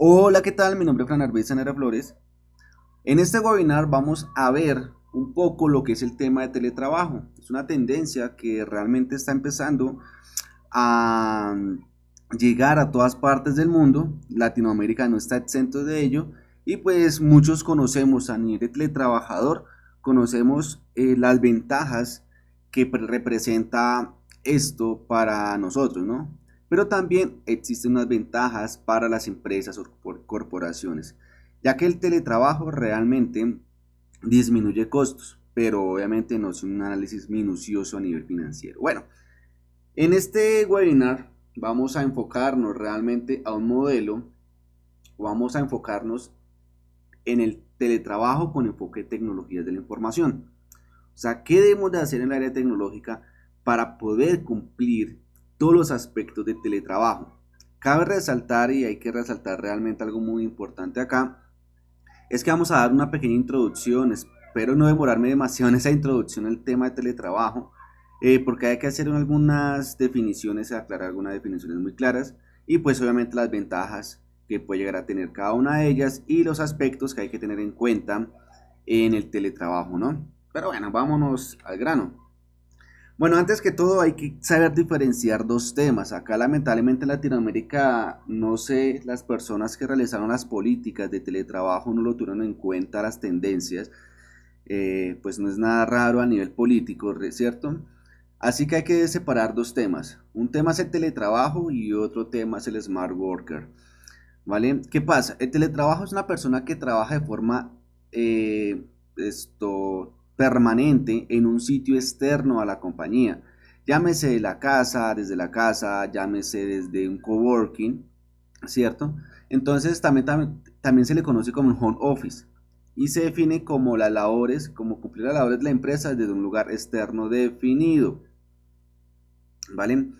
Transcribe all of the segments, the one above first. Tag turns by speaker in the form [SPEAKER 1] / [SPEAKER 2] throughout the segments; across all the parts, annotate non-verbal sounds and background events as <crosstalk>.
[SPEAKER 1] Hola, ¿qué tal? Mi nombre es Fran Arbez Sanera Flores. En este webinar vamos a ver un poco lo que es el tema de teletrabajo. Es una tendencia que realmente está empezando a llegar a todas partes del mundo. Latinoamérica no está exento de ello. Y pues muchos conocemos a nivel de teletrabajador, conocemos eh, las ventajas que representa esto para nosotros, ¿no? Pero también existen unas ventajas para las empresas o corporaciones, ya que el teletrabajo realmente disminuye costos, pero obviamente no es un análisis minucioso a nivel financiero. Bueno, en este webinar vamos a enfocarnos realmente a un modelo, vamos a enfocarnos en el teletrabajo con enfoque de tecnologías de la información. O sea, ¿qué debemos de hacer en el área tecnológica para poder cumplir todos los aspectos de teletrabajo. Cabe resaltar, y hay que resaltar realmente algo muy importante acá, es que vamos a dar una pequeña introducción, espero no demorarme demasiado en esa introducción al tema de teletrabajo, eh, porque hay que hacer algunas definiciones, aclarar algunas definiciones muy claras, y pues obviamente las ventajas que puede llegar a tener cada una de ellas y los aspectos que hay que tener en cuenta en el teletrabajo, ¿no? Pero bueno, vámonos al grano. Bueno, antes que todo hay que saber diferenciar dos temas. Acá lamentablemente en Latinoamérica, no sé, las personas que realizaron las políticas de teletrabajo no lo tuvieron en cuenta las tendencias. Eh, pues no es nada raro a nivel político, ¿cierto? Así que hay que separar dos temas. Un tema es el teletrabajo y otro tema es el smart worker. ¿Vale? ¿Qué pasa? El teletrabajo es una persona que trabaja de forma eh, esto, permanente en un sitio externo a la compañía. Llámese de la casa, desde la casa, llámese desde un coworking, ¿cierto? Entonces también, también, se le conoce como un home office y se define como las labores, como cumplir las labores de la empresa desde un lugar externo definido. ¿Vale?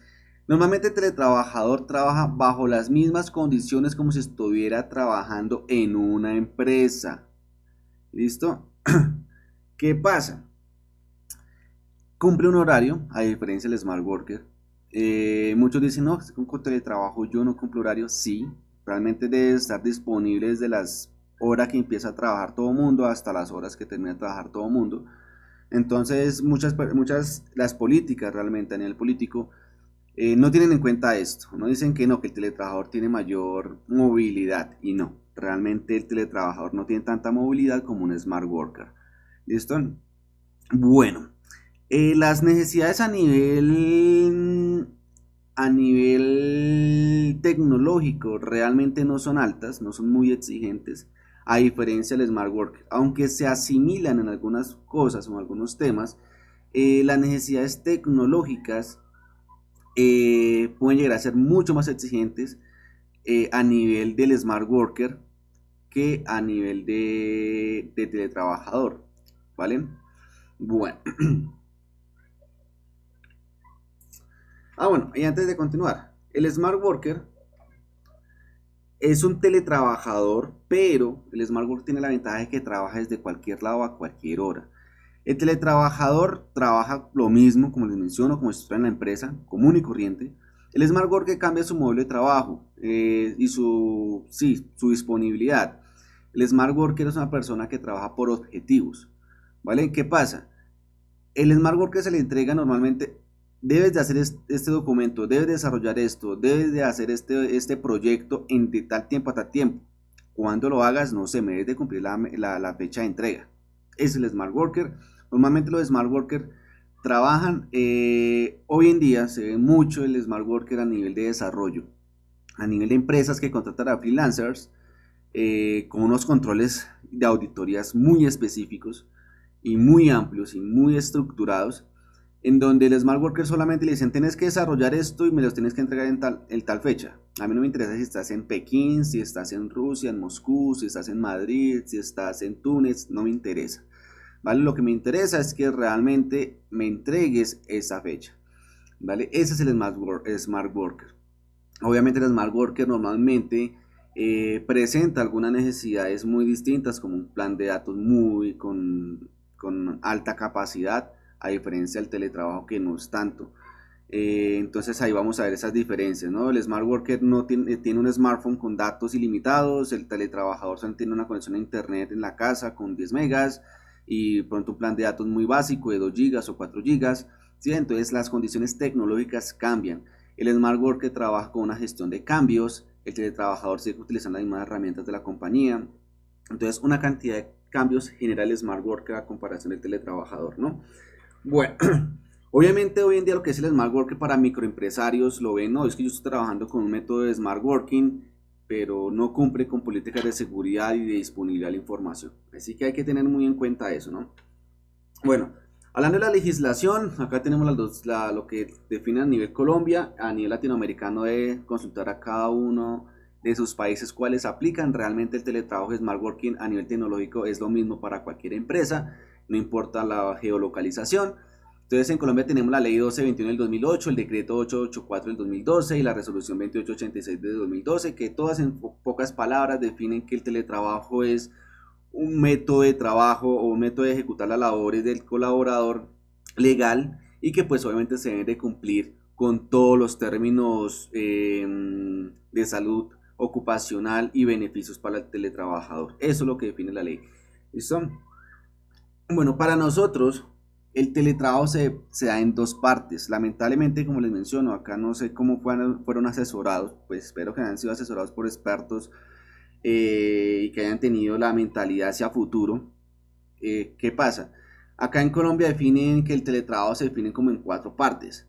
[SPEAKER 1] Normalmente el teletrabajador trabaja bajo las mismas condiciones como si estuviera trabajando en una empresa. ¿Listo? <clears throat> ¿Qué pasa? Cumple un horario, a diferencia del smart worker. Eh, muchos dicen, no, con teletrabajo yo no cumplo horario. Sí, realmente debe estar disponible desde las horas que empieza a trabajar todo el mundo hasta las horas que termina de trabajar todo el mundo. Entonces, muchas, muchas las políticas realmente a nivel político eh, no tienen en cuenta esto. No dicen que no, que el teletrabajador tiene mayor movilidad y no. Realmente el teletrabajador no tiene tanta movilidad como un smart worker. ¿Listo? Bueno, eh, las necesidades a nivel a nivel tecnológico realmente no son altas, no son muy exigentes, a diferencia del Smart worker, Aunque se asimilan en algunas cosas o en algunos temas, eh, las necesidades tecnológicas eh, pueden llegar a ser mucho más exigentes a nivel del Smart Worker que a nivel de, de teletrabajador. ¿Vale? Bueno. <clears throat> Ah, bueno, y antes de continuar, el Smart Worker es un teletrabajador, pero el Smart Worker tiene la ventaja de que trabaja desde cualquier lado a cualquier hora. El teletrabajador trabaja lo mismo, como les menciono, como estuviera en la empresa, común y corriente. El Smart Worker cambia su modelo de trabajo eh, y su, sí, su disponibilidad. El Smart Worker es una persona que trabaja por objetivos. ¿Vale? ¿Qué pasa? El smart Worker se le entrega normalmente, debes de hacer este documento, debes de desarrollar esto, debes de hacer este, este proyecto en tal tiempo a tal tiempo. Cuando lo hagas, no se merece cumplir la, fecha de entrega. Es el smart worker. Normalmente los smart worker trabajan, eh, hoy en día se ve mucho el smart worker a nivel de desarrollo, a nivel de empresas que contratan a freelancers eh, con unos controles de auditorías muy específicos y muy amplios y muy estructurados, en donde el smart worker solamente le dicen, tienes que desarrollar esto y me los tienes que entregar en tal, tal fecha. A mí no me interesa si estás en Pekín, si estás en Rusia, en Moscú, si estás en Madrid, si estás en Túnez, no me interesa. ¿Vale? Lo que me interesa es que realmente me entregues esa fecha. ¿Vale? Ese es el smart, smart worker. Obviamente el smart worker normalmente eh, presenta algunas necesidades muy distintas, como un plan de datos muy con con alta capacidad, a diferencia del teletrabajo que no es tanto. Eh, entonces ahí vamos a ver esas diferencias, ¿no? El smart worker no tiene, eh, tiene, un smartphone con datos ilimitados, el teletrabajador solo tiene una conexión a internet en la casa con 10 megas y pronto un plan de datos muy básico de 2 gigas o 4 gigas, ¿sí? Entonces las condiciones tecnológicas cambian. El smart worker trabaja con una gestión de cambios, el teletrabajador sigue utilizando las mismas herramientas de la compañía. Entonces una cantidad de cambios generales Smart Worker a comparación del teletrabajador, ¿no? Bueno, <clears throat> obviamente hoy en día lo que es el Smart Worker para microempresarios lo ven, no, es que yo estoy trabajando con un método de Smart Working, pero no cumple con políticas de seguridad y de disponibilidad de la información. Así que hay que tener muy en cuenta eso, ¿no? Bueno, hablando de la legislación, acá tenemos lo que define a nivel Colombia, a nivel latinoamericano de consultar a cada uno de sus países cuáles aplican. Realmente el teletrabajo smart working a nivel tecnológico es lo mismo para cualquier empresa, no importa la geolocalización. Entonces en Colombia tenemos la ley 1221 del 2008, el decreto 884 del 2012 y la resolución 2886 del 2012, que todas en pocas palabras definen que el teletrabajo es un método de trabajo o un método de ejecutar las labores del colaborador legal y que pues obviamente se debe de cumplir con todos los términos eh, de salud ocupacional y beneficios para el teletrabajador. Eso es lo que define la ley. ¿Listo? Bueno, para nosotros el teletrabajo se, da en dos partes. Lamentablemente, como les menciono, acá no sé cómo fueron, fueron asesorados, pues espero que hayan sido asesorados por expertos eh, y que hayan tenido la mentalidad hacia futuro. Eh, ¿Qué pasa? Acá en Colombia definen que el teletrabajo se define como en cuatro partes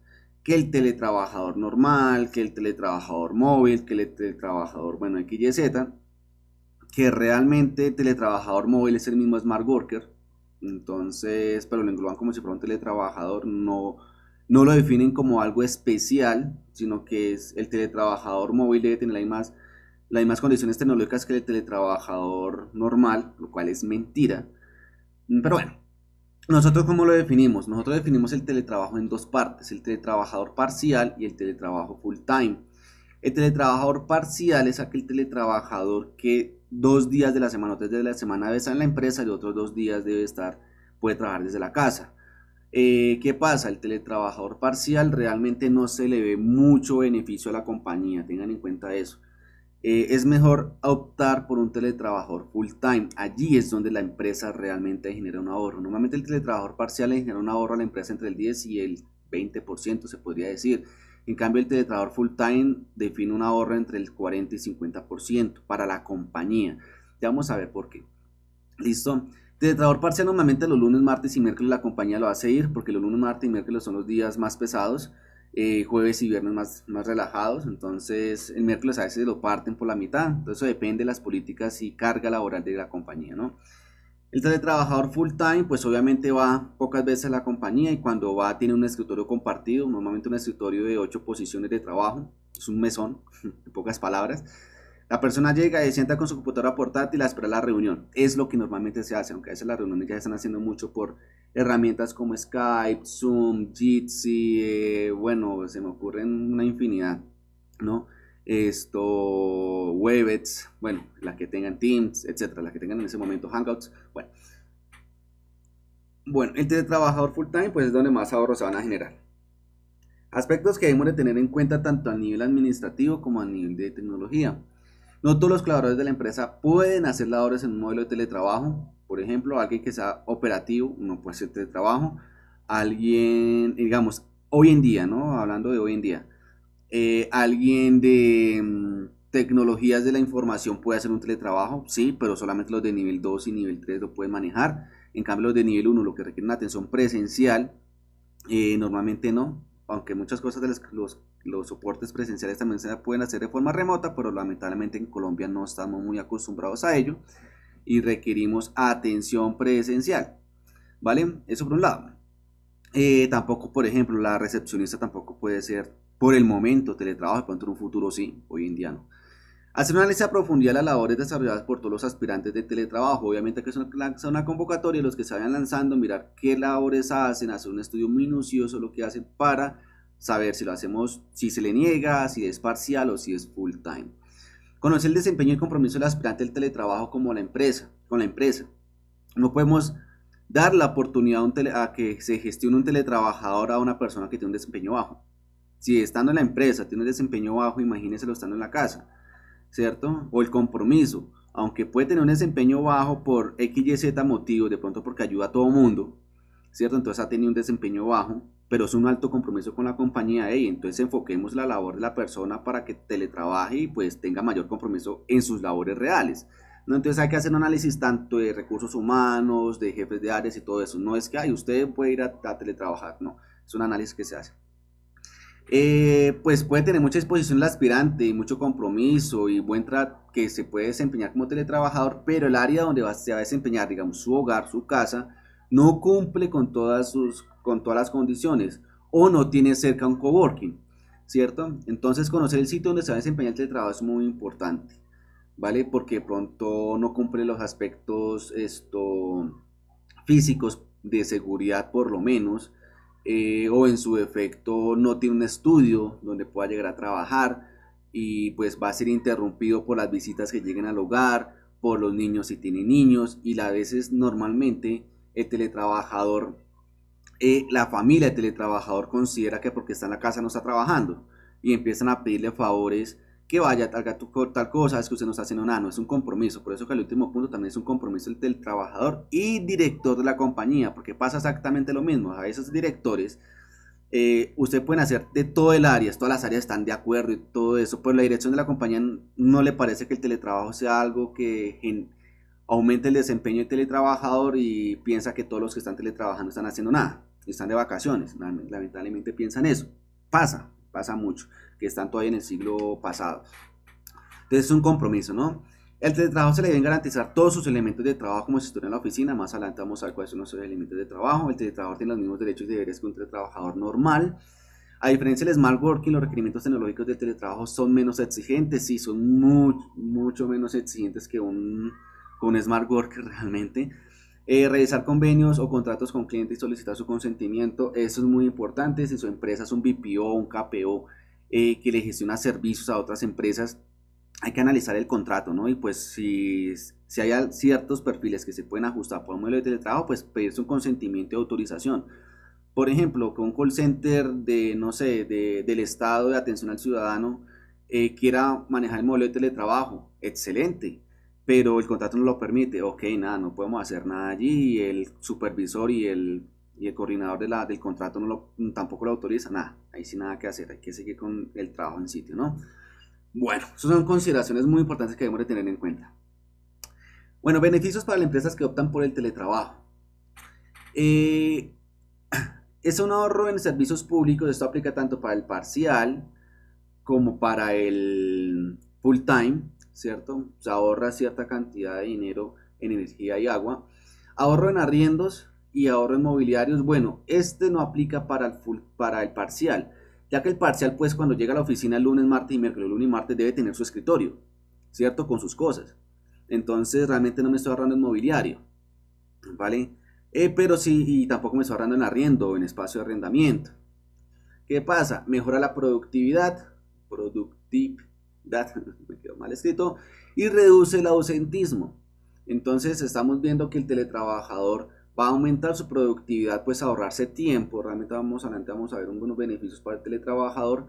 [SPEAKER 1] que el teletrabajador normal, que el teletrabajador móvil, que el teletrabajador, bueno, XYZ, que realmente teletrabajador móvil es el mismo smart worker, entonces, pero lo engloban como si fuera un teletrabajador, no, no lo definen como algo especial, sino que es el teletrabajador móvil debe tener las las mismas condiciones tecnológicas que el teletrabajador normal, lo cual es mentira. Pero bueno, nosotros cómo lo definimos? Nosotros definimos el teletrabajo en dos partes, el teletrabajador parcial y el teletrabajo full time. El teletrabajador parcial es aquel teletrabajador que dos días de la semana o tres de la semana debe estar en la empresa y otros dos días debe estar, puede trabajar desde la casa. Eh, ¿Qué pasa? El teletrabajador parcial realmente no se le ve mucho beneficio a la compañía, tengan en cuenta eso. Eh, es mejor optar por un teletrabajador full time. Allí es donde la empresa realmente genera un ahorro. Normalmente el teletrabajador parcial genera un ahorro a la empresa entre el 10 y el 20%, se podría decir. En cambio, el teletrabajador full time define un ahorro entre el 40 y 50% para la compañía. Ya vamos a ver por qué. Listo. Teletrabajador parcial normalmente los lunes, martes y miércoles la compañía lo hace ir porque los lunes, martes y miércoles son los días más pesados. Eh, jueves y viernes más, más relajados, entonces el miércoles a veces lo parten por la mitad, entonces depende de las políticas y carga laboral de la compañía, ¿no? El teletrabajador full time, pues obviamente va pocas veces a la compañía y cuando va tiene un escritorio compartido, normalmente un escritorio de ocho posiciones de trabajo, es un mesón, <laughs> en pocas palabras, la persona llega y se sienta con su computadora portátil a esperar la reunión. Es lo que normalmente se hace, aunque a veces las reuniones ya se están haciendo mucho por herramientas como Skype, Zoom, Jitsi, eh, bueno, se me ocurren una infinidad, ¿no? Esto, Webex, bueno, las que tengan Teams, etcétera, las que tengan en ese momento Hangouts, bueno. Bueno, el teletrabajador full time pues es donde más ahorros se van a generar. Aspectos que debemos de tener en cuenta tanto a nivel administrativo como a nivel de tecnología. No todos los colaboradores de la empresa pueden hacer labores en un modelo de teletrabajo. Por ejemplo, alguien que sea operativo no puede hacer teletrabajo. Alguien, digamos, hoy en día, ¿no? Hablando de hoy en día. Eh, alguien de mm, tecnologías de la información puede hacer un teletrabajo, sí, pero solamente los de nivel 2 y nivel 3 lo pueden manejar. En cambio, los de nivel 1, lo que requieren atención presencial, eh, normalmente no, aunque muchas cosas de los, los soportes presenciales también se pueden hacer de forma remota, pero lamentablemente en Colombia no estamos muy acostumbrados a ello y requerimos atención presencial. ¿Vale? Eso por un lado. Eh, tampoco, por ejemplo, la recepcionista tampoco puede ser por el momento teletrabajo, de en un futuro sí, hoy en día no. Hacer una análisis a profundidad de las labores desarrolladas por todos los aspirantes de teletrabajo. Obviamente que es una, una convocatoria, los que se vayan lanzando, mirar qué labores hacen, hacer un estudio minucioso, lo que hacen para saber si lo hacemos, si se le niega, si es parcial o si es full time. Conoce el desempeño y el compromiso del aspirante del teletrabajo como la empresa, con la empresa. No podemos dar la oportunidad a, que se gestione un teletrabajador a una persona que tiene un desempeño bajo. Si estando en la empresa tiene un desempeño bajo, imagínese lo estando en la casa, ¿cierto? O el compromiso. Aunque puede tener un desempeño bajo por X, Y, Z motivos, de pronto porque ayuda a todo mundo, ¿cierto? Entonces ha tenido un desempeño bajo pero es un alto compromiso con la compañía y entonces enfoquemos la labor de la persona para que teletrabaje y pues tenga mayor compromiso en sus labores reales. ¿no? Entonces hay que hacer un análisis tanto de recursos humanos, de jefes de áreas y todo eso. No es que Ay, usted puede ir a, teletrabajar, no, es un análisis que se hace. Eh, pues puede tener mucha exposición el aspirante y mucho compromiso y buen trato que se puede desempeñar como teletrabajador, pero el área donde se va a desempeñar, digamos, su hogar, su casa, no cumple con todas, sus, con todas las condiciones o no tiene cerca un coworking, ¿cierto? Entonces conocer el sitio donde se va a desempeñar el trabajo es muy importante, ¿vale? Porque pronto no cumple los aspectos esto, físicos de seguridad por lo menos, eh, o en su defecto no tiene un estudio donde pueda llegar a trabajar y pues va a ser interrumpido por las visitas que lleguen al hogar, por los niños si tiene niños y a veces normalmente el teletrabajador, eh, la familia del teletrabajador considera que porque está en la casa no está trabajando y empiezan a pedirle favores que vaya, haga tal cosa, es que usted no está haciendo nada, no es un compromiso. Por eso que el último punto también es un compromiso del trabajador y director de la compañía, porque pasa exactamente lo mismo. A esos directores, eh, usted pueden hacer de todo el área, todas las áreas están de acuerdo y todo eso, pero la dirección de la compañía no le parece que el teletrabajo sea algo que, aumenta el desempeño del teletrabajador y piensa que todos los que están teletrabajando están haciendo nada, están de vacaciones, lamentablemente piensan eso. Pasa, pasa mucho, que están todavía en el siglo pasado. Entonces es un compromiso, ¿no? El teletrabajo se le deben garantizar todos sus elementos de trabajo como si estuviera en la oficina. Más adelante vamos a ver cuáles son los elementos de trabajo. El teletrabajador tiene los mismos derechos y deberes que un teletrabajador normal. A diferencia del smart working, los requerimientos tecnológicos del teletrabajo son menos exigentes. Sí, son mucho, mucho menos exigentes que un con Smart Work <laughs> realmente. Eh, Revisar convenios o contratos con clientes y solicitar su consentimiento, eso es muy importante. Si su empresa es un BPO, un KPO eh, que le gestiona servicios a otras empresas, hay que analizar el contrato, ¿no? Y pues si, si hay ciertos perfiles que se pueden ajustar por un modelo de teletrabajo, pues pedirse un consentimiento y autorización. Por ejemplo, que un call center de, no sé, del Estado de atención al ciudadano eh, quiera manejar el modelo de teletrabajo, excelente pero el contrato no lo permite, ok, nada, no podemos hacer nada allí, y el supervisor y el, y el coordinador de la, del contrato no tampoco lo autoriza, nada, ahí sí nada que hacer, hay que seguir con el trabajo en sitio, ¿no? Bueno, esas son consideraciones muy importantes que debemos de tener en cuenta. Bueno, beneficios para las empresas que optan por el teletrabajo. Eh, <clears throat> es un ahorro en servicios públicos, esto aplica tanto para el parcial como para el full time ¿cierto? Se ahorra cierta cantidad de dinero en energía y agua. Ahorro en arriendos y ahorro en mobiliarios. Bueno, este no aplica para el, para el parcial, ya que el parcial, pues cuando llega a la oficina el lunes, martes y miércoles, lunes y martes debe tener su escritorio, ¿cierto? Con sus cosas. Entonces realmente no me estoy ahorrando en mobiliario, ¿vale? Eh, pero sí, y tampoco me estoy ahorrando en arriendo o en espacio de arrendamiento. ¿Qué pasa? Mejora la productividad, productividad <laughs> me quedó mal escrito, y reduce el ausentismo. Entonces estamos viendo que el teletrabajador va a aumentar su productividad, pues ahorrarse tiempo, realmente vamos adelante, vamos a ver unos beneficios para el teletrabajador,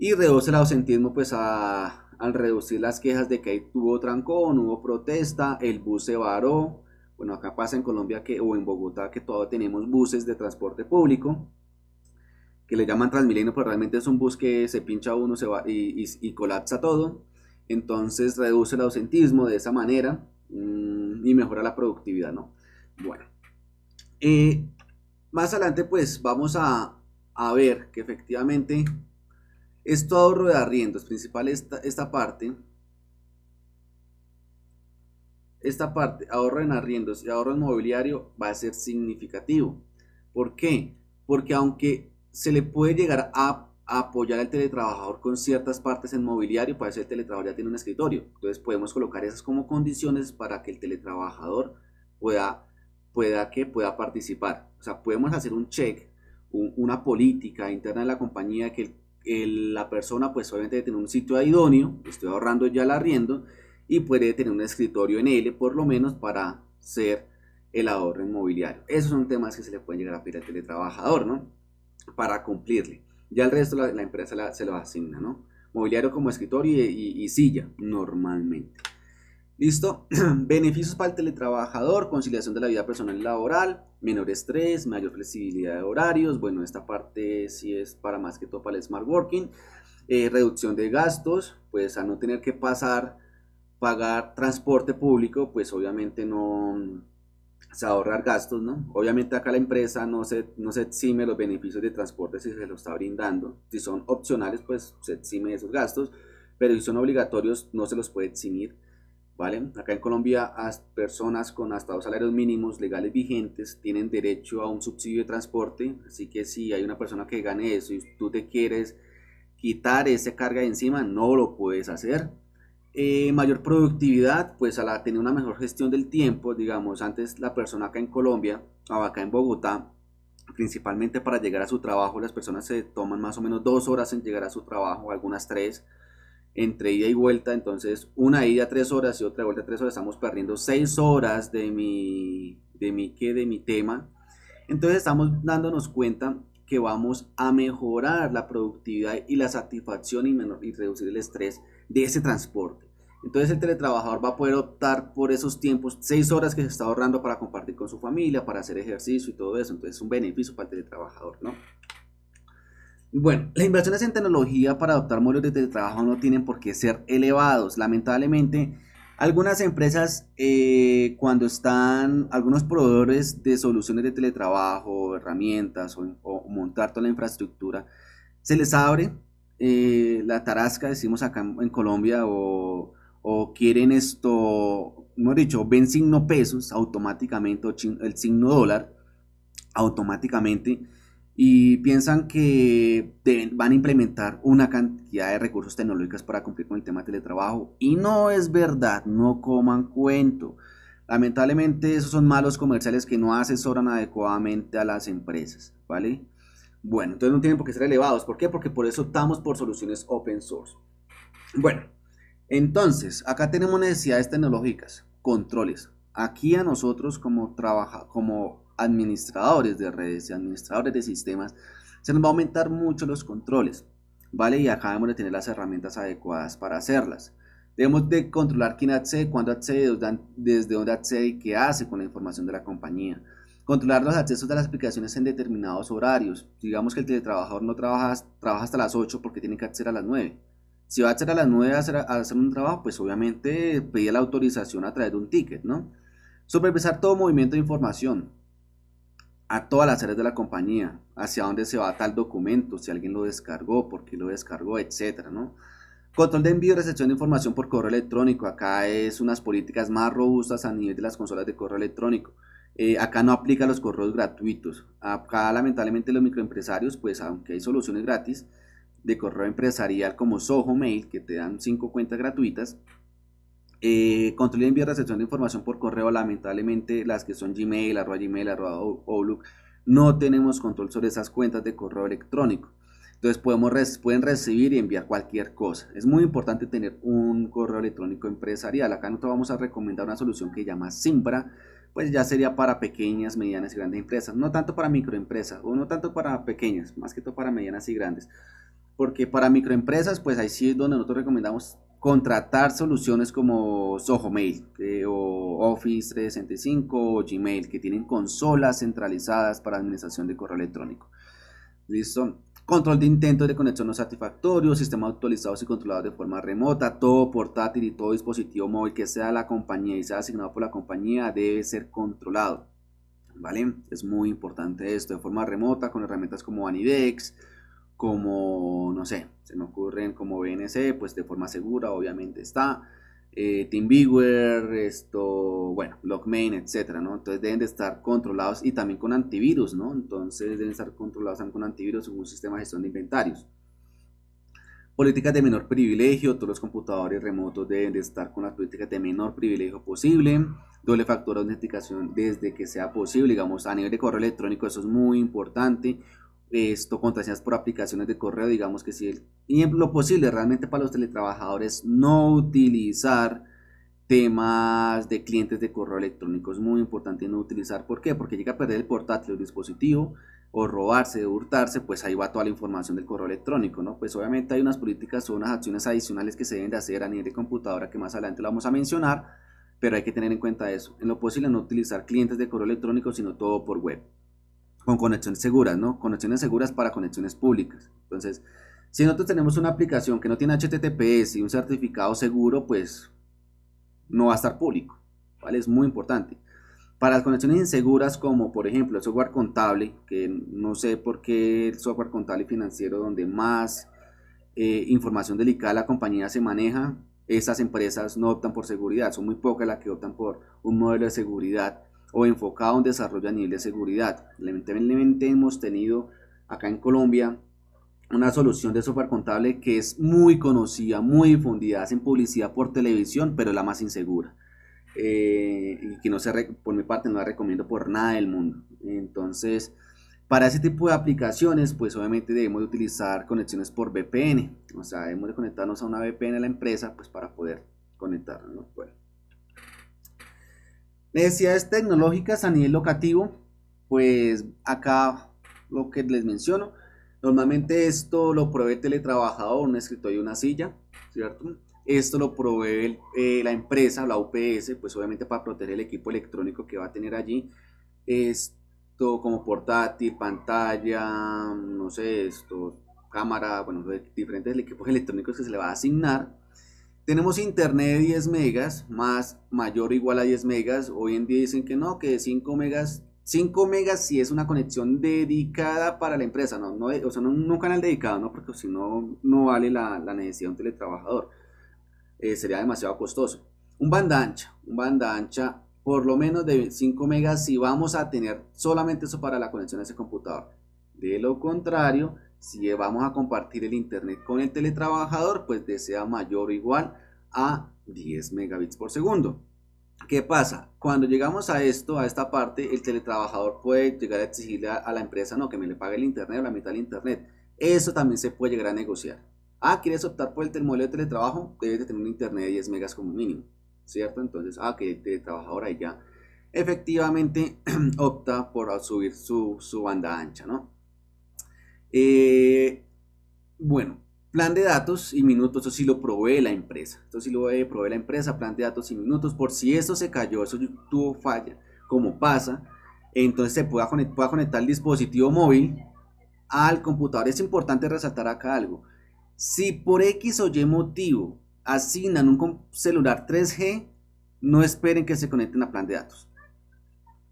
[SPEAKER 1] y reduce el ausentismo pues al reducir las quejas de que ahí tuvo trancón, hubo protesta, el bus se varó, bueno acá pasa en Colombia que, o en Bogotá que todos tenemos buses de transporte público, que le llaman Transmilenio, pero pues realmente es un bus que se pincha uno se va, y, colapsa todo. Entonces reduce el ausentismo de esa manera mm, y mejora la productividad, ¿no? Bueno. Eh, más adelante pues vamos a, ver que efectivamente esto ahorro de arriendos, principal esta, esta parte, esta parte, ahorro en arriendos y ahorro en mobiliario va a ser significativo. ¿Por qué? Porque aunque se le puede llegar a, apoyar al teletrabajador con ciertas partes en mobiliario, para eso el teletrabajador ya tiene un escritorio. Entonces podemos colocar esas como condiciones para que el teletrabajador pueda, pueda, que pueda participar. O sea, podemos hacer un check, una política interna de la compañía que la persona pues obviamente debe tener un sitio idóneo, estoy ahorrando ya el arriendo, y puede tener un escritorio en L por lo menos para ser el ahorro inmobiliario. Esos son temas que se le pueden llegar a pedir al teletrabajador, ¿no? para cumplirle. Ya el resto la, empresa se lo asigna, ¿no? Mobiliario como escritorio y, silla, normalmente. ¿Listo? <clears throat> Beneficios para el teletrabajador, conciliación de la vida personal y laboral, menor estrés, mayor flexibilidad de horarios. Bueno, esta parte sí es para más que todo para el smart working. Eh, reducción de gastos, pues a no tener que pasar, pagar transporte público, pues obviamente no, se ahorrar gastos, ¿no? Obviamente acá la empresa no se, no se exime los beneficios de transporte si se los está brindando. Si son opcionales, pues se exime esos gastos, pero si son obligatorios, no se los puede eximir. ¿Vale? Acá en Colombia, las personas con hasta dos salarios mínimos legales vigentes tienen derecho a un subsidio de transporte, así que si hay una persona que gane eso y tú te quieres quitar esa carga de encima, no lo puedes hacer. Eh, mayor productividad, pues a la tener una mejor gestión del tiempo, digamos, antes la persona acá en Colombia o acá en Bogotá, principalmente para llegar a su trabajo, las personas se toman más o menos dos horas en llegar a su trabajo, algunas tres, entre ida y vuelta, entonces una ida tres horas y otra vuelta tres horas, estamos perdiendo seis horas de mi, de mi, ¿qué? De mi tema. Entonces estamos dándonos cuenta que vamos a mejorar la productividad y la satisfacción y reducir el estrés de ese transporte. Entonces el teletrabajador va a poder optar por esos tiempos, seis horas que se está ahorrando para compartir con su familia, para hacer ejercicio y todo eso. Entonces es un beneficio para el teletrabajador, ¿no? Bueno, las inversiones en tecnología para adoptar modelos de teletrabajo no tienen por qué ser elevados. Lamentablemente, algunas empresas, eh, cuando están algunos proveedores de soluciones de teletrabajo, herramientas o, montar toda la infraestructura, se les abre eh, la tarasca, decimos acá en Colombia, o o quieren esto, no he dicho, ven signo pesos automáticamente o el signo dólar automáticamente y piensan que van a implementar una cantidad de recursos tecnológicos para cumplir con el tema teletrabajo y no es verdad, no coman cuento. Lamentablemente esos son malos comerciales que no asesoran adecuadamente a las empresas, ¿vale? Bueno, entonces no tienen por qué ser elevados. ¿Por qué? Porque por eso optamos por soluciones open source. Bueno, entonces, acá tenemos necesidades tecnológicas, controles. Aquí a nosotros como, trabaja, como administradores de redes y administradores de sistemas, se nos va a aumentar mucho los controles, ¿vale? Y acá debemos de tener las herramientas adecuadas para hacerlas. Debemos de controlar quién accede, cuándo accede, desde dónde accede y qué hace con la información de la compañía. Controlar los accesos de las aplicaciones en determinados horarios. Digamos que el teletrabajador no trabaja, trabaja hasta las 8 porque tiene que acceder a las 9. Si va a ser a las 9 a hacer, un trabajo, pues obviamente pedir la autorización a través de un ticket, ¿no? Supervisar todo movimiento de información a todas las áreas de la compañía, hacia dónde se va tal documento, si alguien lo descargó, por qué lo descargó, etcétera, ¿no? Control de envío y recepción de información por correo electrónico. Acá es unas políticas más robustas a nivel de las consolas de correo electrónico. Eh, acá no aplica los correos gratuitos. Acá lamentablemente los microempresarios, pues aunque hay soluciones gratis, de correo empresarial como Soho Mail, que te dan cinco cuentas gratuitas. Eh, control y envío y recepción de información por correo, lamentablemente las que son Gmail, arroba Gmail, arroba Outlook, no tenemos control sobre esas cuentas de correo electrónico. Entonces podemos pueden recibir y enviar cualquier cosa. Es muy importante tener un correo electrónico empresarial. Acá nosotros vamos a recomendar una solución que llama Simbra, pues ya sería para pequeñas, medianas y grandes empresas, no tanto para microempresas o no tanto para pequeñas, más que todo para medianas y grandes porque para microempresas, pues ahí sí es donde nosotros recomendamos contratar soluciones como Soho Mail o Office 365 o Gmail, que tienen consolas centralizadas para administración de correo electrónico. Listo. Control de intentos de conexión no satisfactorio, sistemas actualizados y controlados de forma remota, todo portátil y todo dispositivo móvil que sea la compañía y sea asignado por la compañía debe ser controlado. ¿Vale? Es muy importante esto de forma remota con herramientas como Anidex, como, no sé, se me ocurren como BNC, pues de forma segura, obviamente está. Eh, TeamViewer, esto, bueno, BlockMain, etcétera, ¿no? Entonces deben de estar controlados y también con antivirus, ¿no? Entonces deben estar controlados con antivirus o un sistema de gestión de inventarios. Políticas de menor privilegio, todos los computadores remotos deben de estar con las políticas de menor privilegio posible. Doble factor de autenticación desde que sea posible, digamos, a nivel de correo electrónico, eso es muy importante esto, contraseñas por aplicaciones de correo, digamos que si y lo posible realmente para los teletrabajadores no utilizar temas de clientes de correo electrónico es muy importante no utilizar, ¿por qué? Porque llega a perder el portátil o el dispositivo o robarse, hurtarse, pues ahí va toda la información del correo electrónico, ¿no? Pues obviamente hay unas políticas o unas acciones adicionales que se deben de hacer a nivel de computadora que más adelante lo vamos a mencionar, pero hay que tener en cuenta eso. En lo posible no utilizar clientes de correo electrónico, sino todo por web con conexiones seguras, ¿no? Conexiones seguras para conexiones públicas. Entonces, si nosotros tenemos una aplicación que no tiene HTTPS y un certificado seguro, pues no va a estar público, ¿vale? Es muy importante. Para las conexiones inseguras, como por ejemplo el software contable, que no sé por qué el software contable financiero donde más eh, información delicada la compañía se maneja, esas empresas no optan por seguridad, son muy pocas las que optan por un modelo de seguridad o enfocado a un desarrollo a nivel de seguridad. Lamentablemente hemos tenido acá en Colombia una solución de software contable que es muy conocida, muy difundida, hacen publicidad por televisión, pero es la más insegura. Eh, y que no se, por mi parte, no la recomiendo por nada del mundo. Entonces, para ese tipo de aplicaciones, pues obviamente debemos de utilizar conexiones por VPN, o sea, debemos de conectarnos a una VPN a la empresa, pues para poder conectarnos. Bueno. Necesidades tecnológicas a nivel locativo, pues acá lo que les menciono, normalmente esto lo provee el teletrabajador, un escritorio y una silla, ¿cierto? Esto lo provee eh, la empresa, la UPS, pues obviamente para proteger el equipo electrónico que va a tener allí. Esto como portátil, pantalla, no sé, esto, cámara, bueno, diferentes equipos electrónicos que se le va a asignar. Tenemos internet de 10 megas, más mayor o igual a 10 megas. Hoy en día dicen que no, que 5 megas 5 megas si es una conexión dedicada para la empresa, no, no o sea, no, un canal dedicado, ¿no? porque si no, no vale la, necesidad de un teletrabajador. Eh, sería demasiado costoso. Un banda ancha, un banda ancha por lo menos de 5 megas si vamos a tener solamente eso para la conexión a ese computador. De lo contrario, si vamos a compartir el internet con el teletrabajador, pues desea mayor o igual a 10 megabits por segundo. ¿Qué pasa? Cuando llegamos a esto, a esta parte, el teletrabajador puede llegar a exigirle a, la empresa, no, que me le pague el internet o la mitad del internet. Eso también se puede llegar a negociar. Ah, ¿quieres optar por el modelo de teletrabajo? Debes de tener un internet de 10 megas como mínimo, ¿cierto? Entonces, ah, que el teletrabajador ahí ya efectivamente <clears throat> opta por subir su, su banda ancha, ¿no? Eh, bueno, plan de datos y minutos, eso sí lo provee la empresa. esto sí lo eh, provee la empresa, plan de datos y minutos. Por si eso se cayó, eso tuvo falla, como pasa, entonces se puede conectar, conectar el dispositivo móvil al computador. Es importante resaltar acá algo. Si por X o Y motivo asignan un celular 3G, no esperen que se conecten a plan de datos.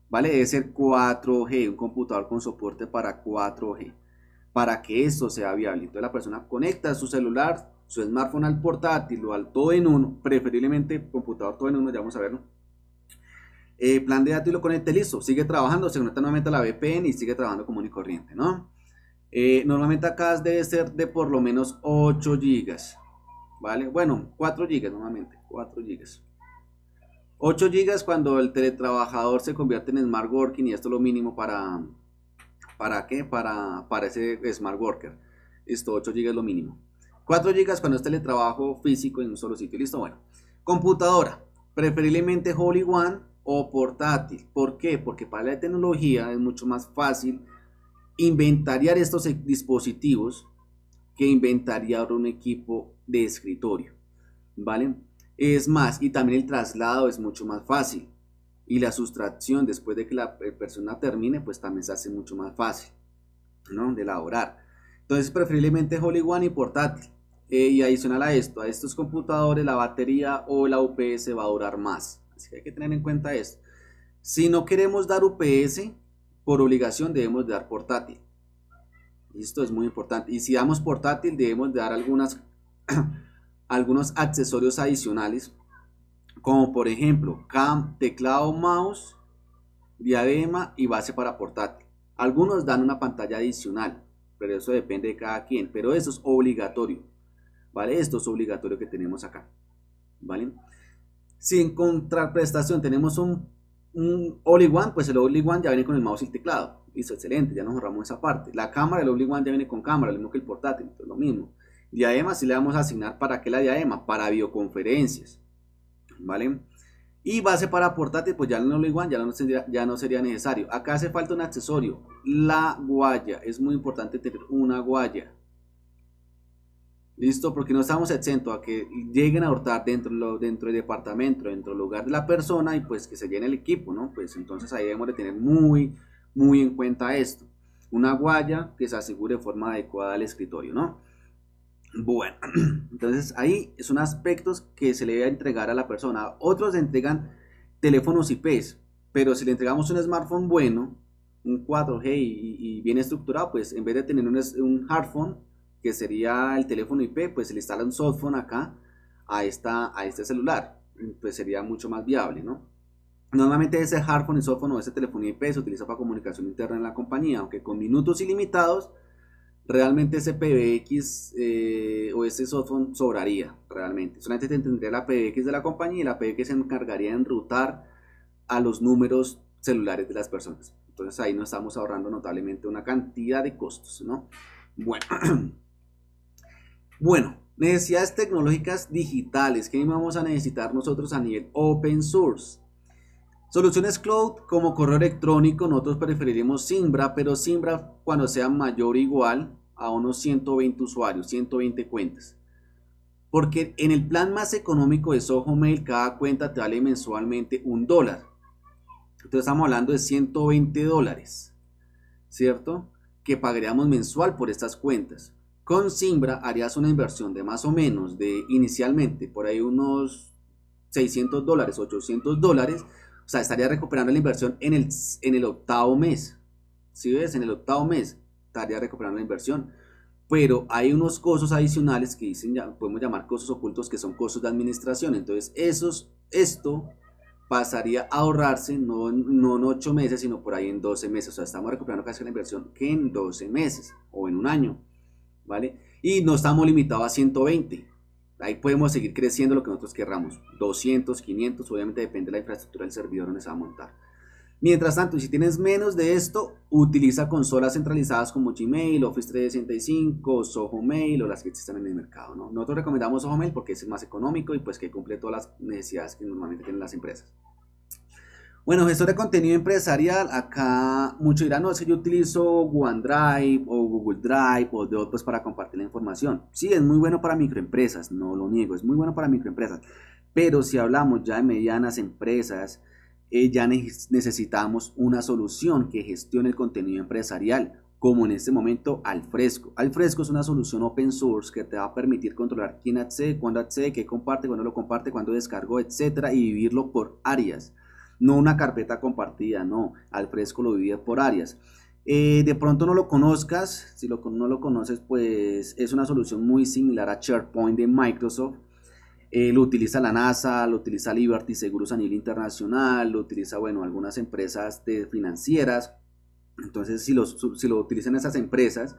[SPEAKER 1] ¿Vale? Debe ser 4G, un computador con soporte para 4G para que eso sea viable. Entonces la persona conecta su celular, su smartphone al portátil o al todo en uno, preferiblemente computador todo en uno, ya vamos a verlo. Eh, plan de datos y lo conecta, listo, sigue trabajando, se conecta nuevamente a la VPN y sigue trabajando común y corriente, ¿no? Eh, normalmente acá debe ser de por lo menos 8 GB, ¿vale? Bueno, 4 GB normalmente, 4 GB. 8 GB cuando el teletrabajador se convierte en smart working y esto es lo mínimo para, ¿Para qué? Para, para ese Smart Worker. Esto, 8 GB es lo mínimo. 4 GB cuando es teletrabajo físico en un solo sitio. Listo, bueno. Computadora, preferiblemente Holy One o portátil. ¿Por qué? Porque para la tecnología es mucho más fácil inventariar estos dispositivos que inventariar un equipo de escritorio. ¿Vale? Es más, y también el traslado es mucho más fácil y la sustracción después de que la eh, persona termine, pues también se hace mucho más fácil ¿no? de elaborar. Entonces, preferiblemente Holy One y portátil. Eh, y adicional a esto, a estos computadores, la batería o la UPS va a durar más. Así que hay que tener en cuenta esto. Si no queremos dar UPS, por obligación debemos dar portátil. Esto es muy importante. Y si damos portátil, debemos dar algunas, <coughs> algunos accesorios adicionales como por ejemplo CAM, teclado, mouse, diadema y base para portátil. Algunos dan una pantalla adicional, pero eso depende de cada quien, pero eso es obligatorio. ¿Vale? Esto es obligatorio que tenemos acá. ¿Vale? Si en contraprestación tenemos un, Only one pues el Only one ya viene con el mouse y el teclado. es excelente, ya nos ahorramos esa parte. La cámara, el Only one ya viene con cámara, lo mismo que el portátil, lo mismo. Diadema, si le vamos a asignar para qué la diadema, para videoconferencias. ¿vale? Y base para portátil, pues ya no lo igual, ya no, sería, necesario. Acá hace falta un accesorio, la guaya. Es muy importante tener una guaya. Listo, porque no estamos exentos a que lleguen a hurtar dentro, dentro del departamento, dentro del lugar de la persona y pues que se llene el equipo, ¿no? Pues entonces ahí debemos de tener muy, muy en cuenta esto. Una guaya que se asegure de forma adecuada al escritorio, ¿no? Bueno, <clears throat> entonces ahí son aspectos que se le a entregar a la persona. Otros le entregan teléfonos IP, pero si le entregamos un smartphone bueno, un 4G y, bien estructurado, pues en vez de tener un, un hardphone, que sería el teléfono IP, pues se le instala un softphone acá a, esta, a este celular. Pues sería mucho más viable, ¿no? Normalmente ese hardphone y softphone o ese teléfono IP se utiliza para comunicación interna en la compañía, aunque con minutos ilimitados realmente ese PBX eh, o ese software sobraría realmente. Solamente tendría la PBX de la compañía y la PBX se encargaría de enrutar a los números celulares de las personas. Entonces ahí nos estamos ahorrando notablemente una cantidad de costos, <clears throat> bueno, necesidades tecnológicas digitales. ¿Qué vamos a necesitar nosotros a nivel open source? Soluciones cloud como correo electrónico, nosotros preferiremos Simbra, pero Simbra cuando sea mayor o igual a unos 120 usuarios, 120 cuentas. Porque en el plan más económico de Soho Mail, cada cuenta te vale mensualmente un dólar. Entonces estamos hablando de 120 dólares, ¿cierto? Que pagaríamos mensual por estas cuentas. Con Simbra harías una inversión de más o menos, de inicialmente, por ahí unos 600 dólares, 800 dólares o sea, estaría recuperando la inversión en el, en el octavo mes. Si ¿Sí ves, en el octavo mes estaría recuperando la inversión. Pero hay unos costos adicionales que dicen, ya, podemos llamar costos ocultos, que son costos de administración. Entonces, esos, esto pasaría a ahorrarse no, en ocho meses, sino por ahí en 12 meses. O sea, estamos recuperando casi la inversión que en 12 meses o en un año. ¿Vale? Y no estamos limitados a 120. Ahí podemos seguir creciendo lo que nosotros querramos. 200, 500, obviamente depende de la infraestructura del servidor donde se va a montar. Mientras tanto, si tienes menos de esto, utiliza consolas centralizadas como Gmail, Office 365, Soho Mail o las que existen en el mercado. ¿no? Nosotros recomendamos Soho Mail porque es más económico y pues que cumple todas las necesidades que normalmente tienen las empresas. Bueno, gestor de contenido empresarial, acá mucho dirán, no, es yo utilizo OneDrive o Google Drive o de otros pues, para compartir la información. Sí, es muy bueno para microempresas, no lo niego, es muy bueno para microempresas. Pero si hablamos ya de medianas empresas, eh, ya necesitamos una solución que gestione el contenido empresarial, como en este momento Alfresco. Alfresco es una solución open source que te va a permitir controlar quién accede, cuándo accede, qué comparte, cuándo lo comparte, cuándo descargó, etcétera, y vivirlo por áreas no una carpeta compartida, no, al fresco lo vivía por áreas. Eh, de pronto no lo conozcas, si no lo conoces, pues es una solución muy similar a SharePoint de Microsoft. Eh, lo utiliza la NASA, lo utiliza Liberty Seguros a nivel internacional, lo utiliza, bueno, algunas empresas de financieras. Entonces, si, si lo utilizan esas empresas,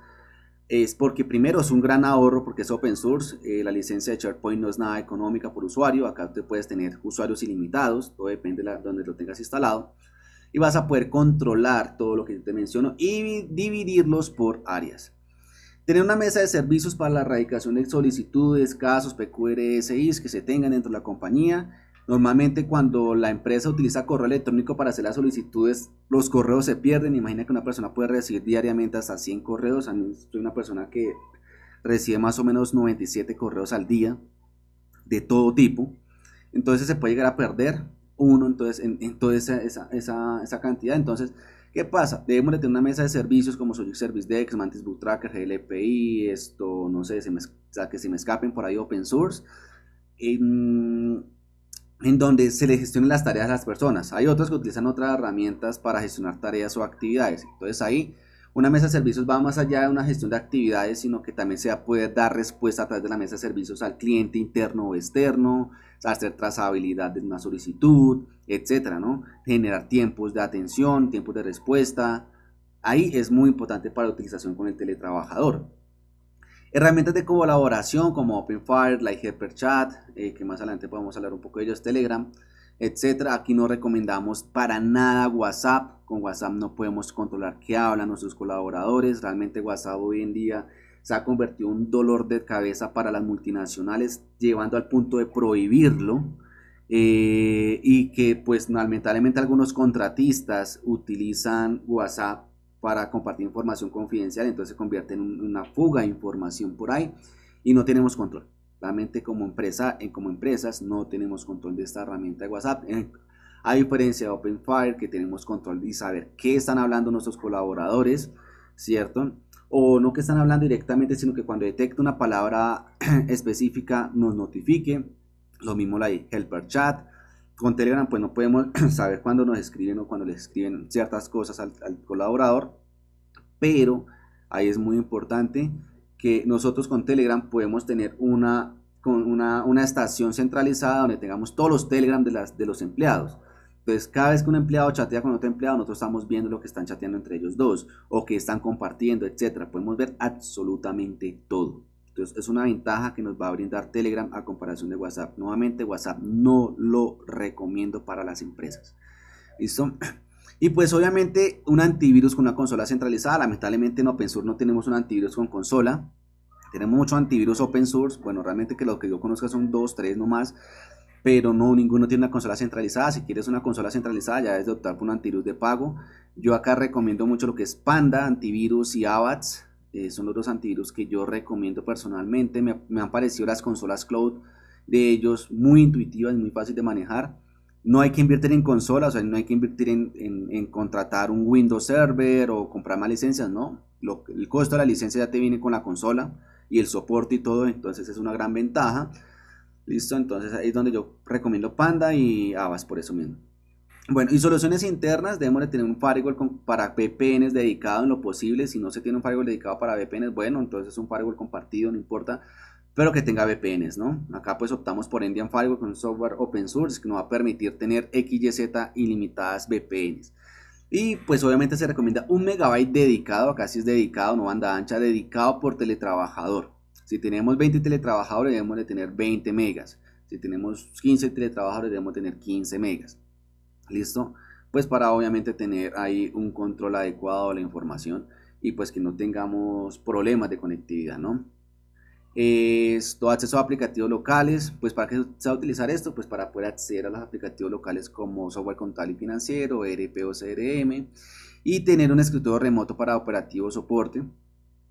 [SPEAKER 1] es porque primero es un gran ahorro porque es open source, eh, la licencia de SharePoint no es nada económica por usuario, acá te puedes tener usuarios ilimitados, todo depende de donde lo tengas instalado, y vas a poder controlar todo lo que te menciono y dividirlos por áreas. Tener una mesa de servicios para la erradicación de solicitudes, casos, PQRSIs que se tengan dentro de la compañía, Normalmente cuando la empresa utiliza correo electrónico para hacer las solicitudes, los correos se pierden. Imagina que una persona puede recibir diariamente hasta 100 correos. A soy una persona que recibe más o menos 97 correos al día, de todo tipo. Entonces se puede llegar a perder uno entonces, en, toda esa, cantidad. Entonces, ¿qué pasa? Debemos de tener una mesa de servicios como Soy Service Dex, Mantis Boot Tracker, GLPI, esto, no sé, que se me escapen por ahí open source. Y... Em, en donde se le gestionen las tareas a las personas. Hay otros que utilizan otras herramientas para gestionar tareas o actividades. Entonces ahí una mesa de servicios va más allá de una gestión de actividades, sino que también se puede dar respuesta a través de la mesa de servicios al cliente interno o externo, hacer trazabilidad de una solicitud, etcétera, Generar tiempos de atención, tiempos de respuesta. Ahí es muy importante para la utilización con el teletrabajador. Herramientas de colaboración como OpenFire, Per Chat, eh, que más adelante podemos hablar un poco de ellos, Telegram, etcétera. Aquí no recomendamos para nada WhatsApp. Con WhatsApp no podemos controlar qué hablan nuestros colaboradores. Realmente WhatsApp hoy en día se ha convertido en un dolor de cabeza para las multinacionales, llevando al punto de prohibirlo. Eh, y que pues lamentablemente algunos contratistas utilizan WhatsApp para compartir información confidencial, entonces se convierte en una fuga de información por ahí y no tenemos control. Realmente como empresa, eh, como empresas no tenemos control de esta herramienta de WhatsApp. Hay eh, diferencia de OpenFire, que tenemos control y saber qué están hablando nuestros colaboradores, ¿cierto? O no que están hablando directamente, sino que cuando detecta una palabra <clears throat> específica nos notifique. Lo mismo la de Helper Chat, con Telegram, pues no podemos <clears throat> saber cuándo nos escriben o cuándo les escriben ciertas cosas al, colaborador, pero ahí es muy importante que nosotros con Telegram podemos tener una, una, estación centralizada donde tengamos todos los Telegram de, las, de los empleados. Entonces, cada vez que un empleado chatea con otro empleado, nosotros estamos viendo lo que están chateando entre ellos dos o que están compartiendo, etcétera. Podemos ver absolutamente todo. Entonces es una ventaja que nos va a brindar Telegram a comparación de WhatsApp. Nuevamente WhatsApp no lo recomiendo para las empresas. ¿Listo? <clears throat> Y pues obviamente un antivirus con una consola centralizada. Lamentablemente en Open Source no tenemos un antivirus con consola. Tenemos muchos antivirus open source. Bueno, realmente que lo que yo conozca son dos, tres nomás. Pero no, ninguno tiene una consola centralizada. Si quieres una consola centralizada, ya es de optar por un antivirus de pago. Yo acá recomiendo mucho lo que es Panda, antivirus y Avats. Eh, son los dos antivirus que yo recomiendo personalmente. Me, han parecido las consolas cloud de ellos muy intuitivas, muy fácil de manejar. No hay que invertir en consolas, o sea, no hay que invertir en, contratar un Windows Server o comprar más licencias, no. el costo de la licencia ya te viene con la consola y el soporte y todo, entonces es una gran ventaja. Listo, entonces ahí es donde yo recomiendo Panda y Avas por eso mismo. Bueno, y soluciones internas, debemos de tener un firewall para VPNs dedicado en lo posible. Si no se tiene un firewall dedicado para VPNs, bueno, entonces es un firewall compartido, no importa, pero que tenga VPNs, ¿no? Acá pues optamos por Indian Firewall con software open source que nos va a permitir tener XYZ ilimitadas VPNs. Y pues obviamente se recomienda un megabyte dedicado, acá sí es dedicado, no banda ancha, dedicado por teletrabajador. Si tenemos 20 teletrabajadores debemos de tener 20 megas. Si tenemos 15 teletrabajadores debemos tener 15 megas. ¿Listo? Pues para obviamente tener ahí un control adecuado de la información y pues que no tengamos problemas de conectividad, ¿no? Esto, acceso a aplicativos locales, pues para que se va utilizar esto, pues para poder acceder a los aplicativos locales como software contable y financiero, ERP o CRM, y tener un escritorio remoto para operativo soporte.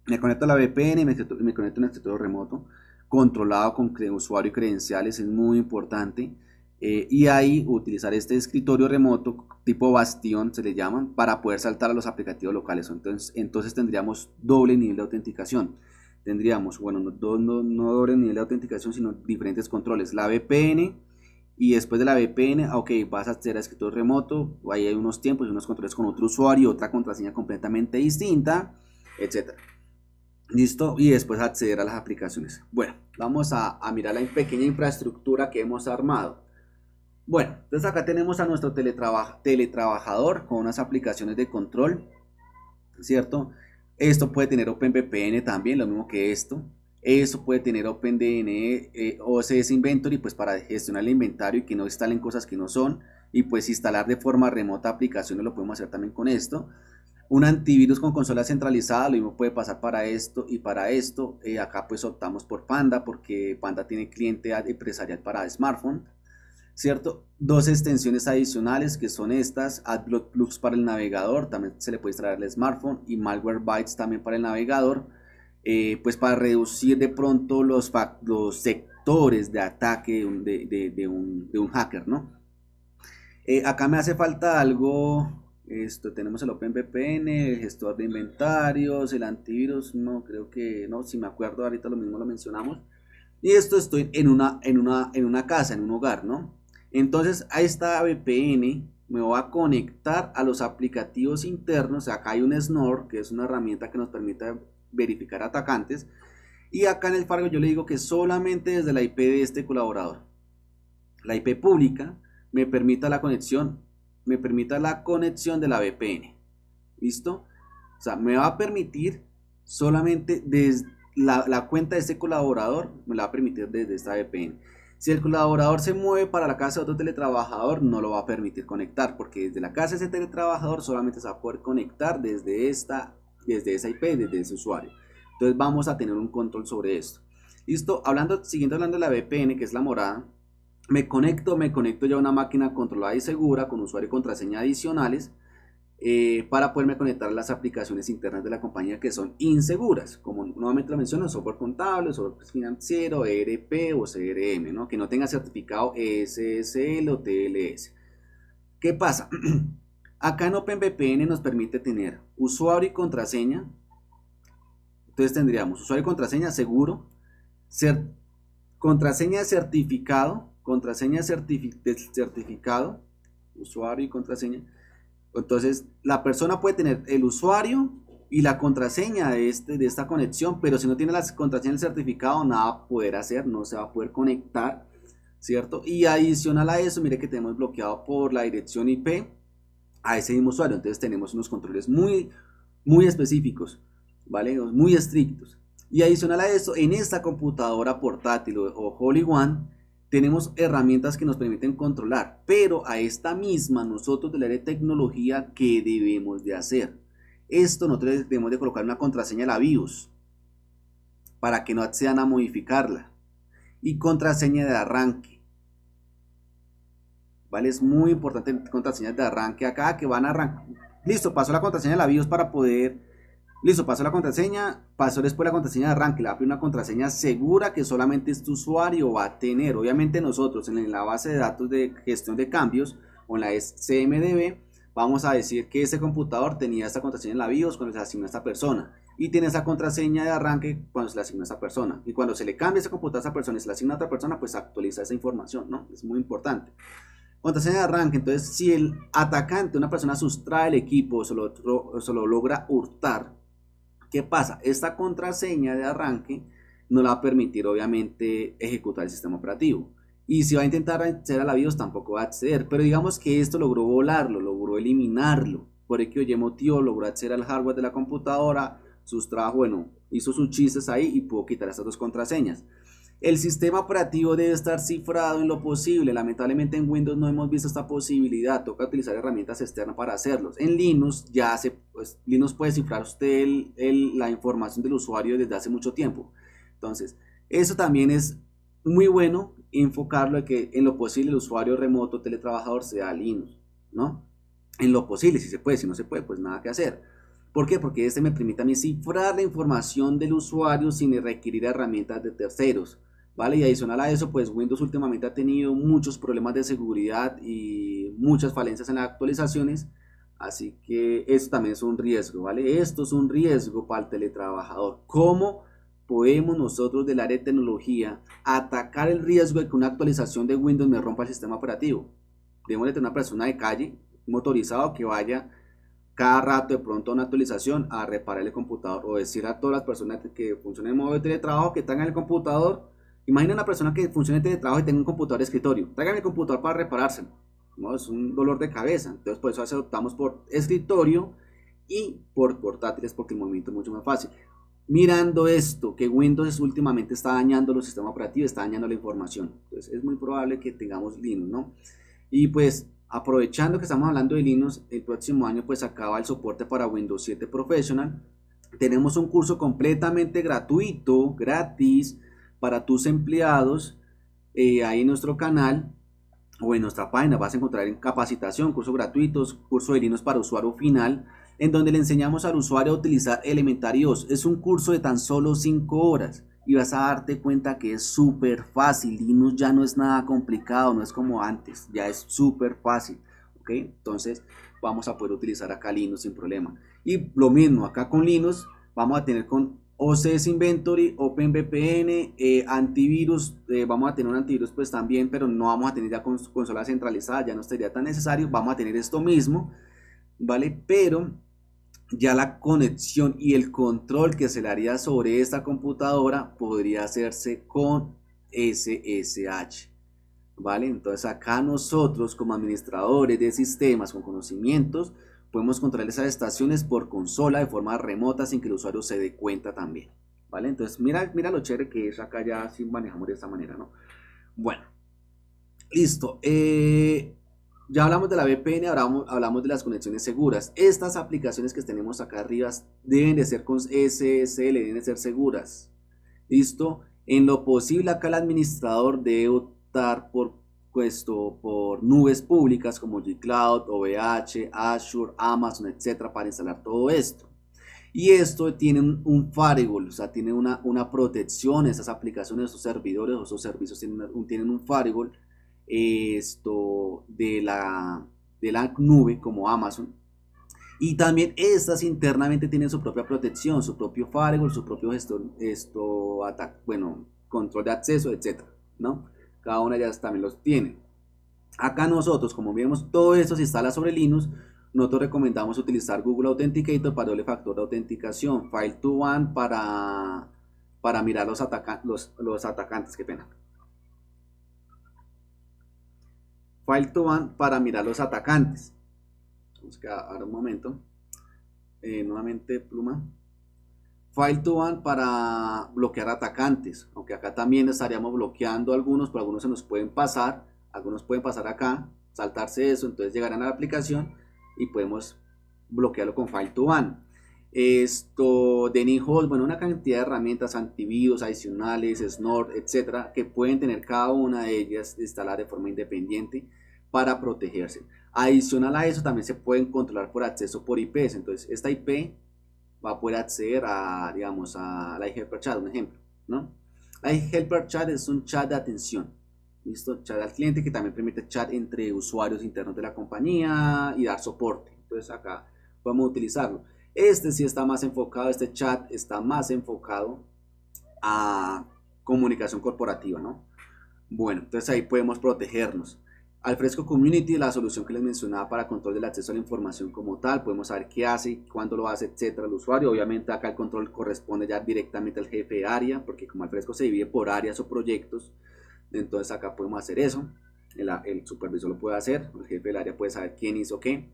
[SPEAKER 1] Me conecto a la VPN, me, conecto a un escritorio remoto controlado con usuario y credenciales, es muy importante. Eh, y ahí utilizar este escritorio remoto tipo bastión se le llaman para poder saltar a los aplicativos locales entonces, entonces tendríamos doble nivel de autenticación tendríamos bueno no, doble nivel de autenticación sino diferentes controles la VPN y después de la VPN ah, ok vas a acceder a escritorio remoto ahí hay unos tiempos y unos controles con otro usuario otra contraseña completamente distinta etcétera Listo, y después acceder a las aplicaciones. Bueno, vamos a mirar la pequeña infraestructura que hemos armado. Bueno, entonces acá tenemos a nuestro teletrabajador con unas aplicaciones de control, ¿cierto? Esto puede tener OpenVPN también, lo mismo que esto. Eso puede tener OpenDN, eh, o OCS Inventory, pues para gestionar el inventario y que no instalen cosas que no son. Y pues instalar de forma remota aplicaciones lo podemos hacer también con esto. Un antivirus con consola centralizada, lo mismo puede pasar para esto y para esto. Eh, acá pues optamos por Panda porque Panda tiene cliente empresarial para smartphone. ¿cierto? Dos extensiones adicionales que son estas, AdBlock Plus para el navegador, también se le puede extraer el smartphone y Malwarebytes también para el navegador, eh, pues para reducir de pronto los, los sectores de ataque de, un, hacker, ¿no? Eh, acá me hace falta algo, esto, tenemos el OpenVPN, el gestor de inventarios, el antivirus, no, creo que, no, si me acuerdo ahorita lo mismo lo mencionamos. Y esto estoy en una, en una, en una casa, en un hogar, ¿no? Entonces a esta VPN me va a conectar a los aplicativos internos. Acá hay un Snor, que es una herramienta que nos permite verificar atacantes. Y acá en el Fargo yo le digo que solamente desde la IP de este colaborador. La IP pública me permita la conexión, me permita la conexión de la VPN. ¿Listo? O sea, me va a permitir solamente desde la, la cuenta de este colaborador, me la va a permitir desde esta VPN. Si el colaborador se mueve para la casa de otro teletrabajador, no lo va a permitir conectar, porque desde la casa de ese teletrabajador solamente se va a poder conectar desde, esta, desde esa IP, desde ese usuario. Entonces vamos a tener un control sobre esto. Listo, hablando, siguiendo hablando de la VPN, que es la morada, me conecto, me conecto ya a una máquina controlada y segura con usuario y contraseña adicionales eh, para poderme conectar a las aplicaciones internas de la compañía que son inseguras, como nuevamente lo menciono, software contable, software financiero, ERP o CRM, que no tenga certificado SSL o TLS. ¿Qué pasa? <clears throat> Acá en OpenVPN nos permite tener usuario y contraseña. Entonces tendríamos usuario y contraseña seguro, contraseña de certificado, contraseña certificado, usuario y contraseña, entonces, la persona puede tener el usuario y la contraseña de, este, de esta conexión, pero si no tiene la contraseña del certificado, nada va a poder hacer, no se va a poder conectar, ¿cierto? Y adicional a eso, mire que tenemos bloqueado por la dirección IP a ese mismo usuario, entonces tenemos unos controles muy, muy específicos, ¿vale? Muy estrictos. Y adicional a eso, en esta computadora portátil o Holy One, tenemos herramientas que nos permiten controlar, pero a esta misma nosotros de la tecnología, ¿qué debemos de hacer? Esto nosotros debemos de colocar una contraseña a la BIOS para que no accedan a modificarla y contraseña de arranque. ¿Vale? Es muy importante contraseña de arranque acá que van a arrancar. Listo, pasó la contraseña de la BIOS para poder Listo, pasó la contraseña, pasó después la contraseña de arranque, le va a una contraseña segura que solamente este usuario va a tener. Obviamente nosotros en la base de datos de gestión de cambios o en la CMDB vamos a decir que ese computador tenía esta contraseña en la BIOS cuando se asignó a esta persona y tiene esa contraseña de arranque cuando se le asigna a esa persona. Y cuando se le cambia ese computador a esa persona y se le asigna a otra persona, pues actualiza esa información, ¿no? Es muy importante. Contraseña de arranque, entonces si el atacante, una persona sustrae el equipo o se lo logra hurtar, ¿Qué pasa? Esta contraseña de arranque no la va a permitir obviamente ejecutar el sistema operativo. Y si va a intentar acceder a la BIOS tampoco va a acceder. Pero digamos que esto logró volarlo, logró eliminarlo. Por el que oye motivo logró acceder al hardware de la computadora, sustrajo, bueno, hizo sus chistes ahí y pudo quitar esas dos contraseñas. El sistema operativo debe estar cifrado en lo posible. Lamentablemente en Windows no hemos visto esta posibilidad. Toca utilizar herramientas externas para hacerlo. En Linux ya se, pues, Linux puede cifrar usted la información del usuario desde hace mucho tiempo. Entonces, eso también es muy bueno enfocarlo en que en lo posible el usuario remoto teletrabajador sea Linux, ¿no? En lo posible, si se puede, si no se puede, pues nada que hacer. ¿Por qué? Porque este me permite a mí cifrar la información del usuario sin requerir herramientas de terceros. ¿vale? Y adicional a eso, pues Windows últimamente ha tenido muchos problemas de seguridad y muchas falencias en las actualizaciones, así que eso también es un riesgo, ¿vale? Esto es un riesgo para el teletrabajador. ¿Cómo podemos nosotros del área de tecnología atacar el riesgo de que una actualización de Windows me rompa el sistema operativo? Debemos de tener una persona de calle, motorizado, que vaya cada rato de pronto a una actualización a reparar el computador o decir a todas las personas que funcionen en modo de teletrabajo que están en el computador Imagina una persona que funcione de trabajo y tenga un computador de escritorio. Tráigame el computador para reparárselo. ¿no? Es un dolor de cabeza. Entonces, por eso optamos por escritorio y por portátiles porque el movimiento es mucho más fácil. Mirando esto, que Windows últimamente está dañando los sistemas operativos, está dañando la información. Entonces, es muy probable que tengamos Linux, ¿no? Y pues, aprovechando que estamos hablando de Linux, el próximo año pues acaba el soporte para Windows 7 Professional. Tenemos un curso completamente gratuito, gratis, para tus empleados, eh, ahí en nuestro canal o en nuestra página vas a encontrar en capacitación, cursos gratuitos, curso de Linux para usuario final, en donde le enseñamos al usuario a utilizar Elementarios. Es un curso de tan solo 5 horas y vas a darte cuenta que es súper fácil. Linux ya no es nada complicado, no es como antes, ya es súper fácil. ¿ok? Entonces vamos a poder utilizar acá Linux sin problema. Y lo mismo, acá con Linux vamos a tener con OCS Inventory, OpenVPN, eh, antivirus, eh, vamos a tener un antivirus pues también, pero no vamos a tener ya consola centralizada, ya no sería tan necesario, vamos a tener esto mismo, ¿vale? Pero ya la conexión y el control que se le haría sobre esta computadora podría hacerse con SSH, ¿vale? Entonces acá nosotros como administradores de sistemas con conocimientos, podemos controlar esas estaciones por consola de forma remota sin que el usuario se dé cuenta también. ¿Vale? Entonces, mira, mira lo chévere que es acá ya si manejamos de esta manera, ¿no? Bueno, listo. Eh, ya hablamos de la VPN, ahora hablamos, de las conexiones seguras. Estas aplicaciones que tenemos acá arriba deben de ser con SSL, deben de ser seguras. ¿Listo? En lo posible acá el administrador debe optar por puesto por nubes públicas como G-Cloud, OVH, Azure, Amazon, etcétera, para instalar todo esto. Y esto tiene un, firewall, o sea, tiene una, una protección, esas aplicaciones, esos servidores, esos servicios tienen, un, tienen un firewall esto, de, la, de la nube como Amazon. Y también estas internamente tienen su propia protección, su propio firewall, su propio esto, bueno, control de acceso, etcétera, ¿no? cada una de también los tiene. Acá nosotros, como vemos, todo esto se instala sobre Linux. Nosotros recomendamos utilizar Google Authenticator para doble factor de autenticación, File to One para, para mirar los, los, atacantes, qué pena. File to One para mirar los atacantes. Vamos a quedar un momento. Eh, nuevamente, pluma. File to Ban para bloquear atacantes, aunque acá también estaríamos bloqueando algunos, pero algunos se nos pueden pasar, algunos pueden pasar acá, saltarse eso, entonces llegarán a la aplicación y podemos bloquearlo con File to Ban. Esto, de bueno, una cantidad de herramientas antivirus adicionales, Snort, etcétera, que pueden tener cada una de ellas instalar de forma independiente para protegerse. Adicional a eso, también se pueden controlar por acceso por IPs. Entonces, esta IP va a poder acceder a, digamos, a la Helper Chat, un ejemplo, ¿no? hay Helper Chat es un chat de atención, ¿listo? Chat al cliente que también permite chat entre usuarios internos de la compañía y dar soporte. Entonces acá podemos utilizarlo. Este sí está más enfocado, este chat está más enfocado a comunicación corporativa, ¿no? Bueno, entonces ahí podemos protegernos. Alfresco Fresco Community, la solución que les mencionaba para control del acceso a la información como tal, podemos saber qué hace, cuándo lo hace, etcétera, el usuario. Obviamente acá el control corresponde ya directamente al jefe de área, porque como al Fresco se divide por áreas o proyectos, entonces acá podemos hacer eso. El, supervisor lo puede hacer, el jefe del área puede saber quién hizo qué.